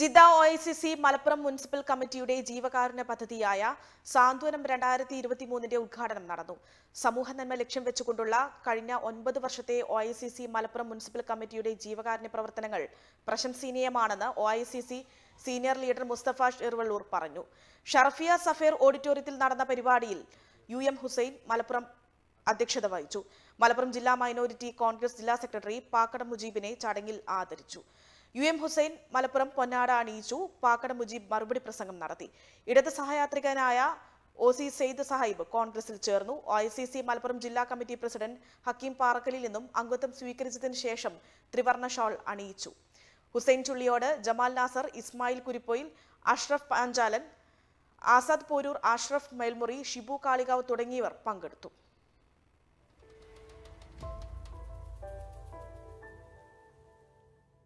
Jeddah O I C C Malappuram municipal കമ്മിറ്റിയുടെ ജീവകാരുണ്യ പദ്ധതിയായ സാന്ത്വനം രണ്ടായിരത്തി ഇരുപത്തി മൂന്നിന്റെ ഉദ്ഘാടനം നടന്നു സമൂഹ നന്മ ലക്ഷ്യം വെച്ചുകൊണ്ടുള്ള കഴിഞ്ഞ ഒൻപത് വർഷത്തെ O I C C Malappuram municipal കമ്മിറ്റിയുടെ ജീവകാരുണ്യ പ്രവർത്തനങ്ങൾ പ്രശംസനീയമാണെന്ന് O I C C senior leader Mustafa Shervalloor പറഞ്ഞു ഷറഫിയ സഫേർ ഓഡിറ്റോറിയത്തിൽ നടന്ന പരിപാടിയിൽ യു എം ഹുസൈൻ മലപ്പുറം അധ്യക്ഷത വഹിച്ചു മലപ്പുറം ജില്ലാ മൈനോറിറ്റി കോൺഗ്രസ് ജില്ലാ സെക്രട്ടറി പാക്കട മുജീബിനെ ചടങ്ങിൽ ആദരിച്ചു യു എം ഹുസൈൻ മലപ്പുറം പൊന്നാട അണിയിച്ചു പാക്കട മുജീബ് മറുപടി പ്രസംഗം നടത്തി ഇടത് സഹയാത്രികനായ ഒ സി സെയ്ദ് സാഹിബ് കോൺഗ്രസിൽ ചേർന്നു O I C C Malappuram ജില്ലാ കമ്മിറ്റി പ്രസിഡന്റ് ഹക്കീം പാറക്കലിൽ നിന്നും അംഗത്വം സ്വീകരിച്ചതിന് ശേഷം ത്രിവർണ ഷാൾ അണിയിച്ചു ഹുസൈൻ ചുള്ളിയോട് ജമാൽ നാസർ ഇസ്മായിൽ കുരിപ്പൊയിൽ അഷ്റഫ് പാഞ്ചാലൻ ആസാദ് പോരൂർ അഷ്റഫ് മേൽമുറി ഷിബു കാളികാവ് തുടങ്ങിയവർ പങ്കെടുത്തു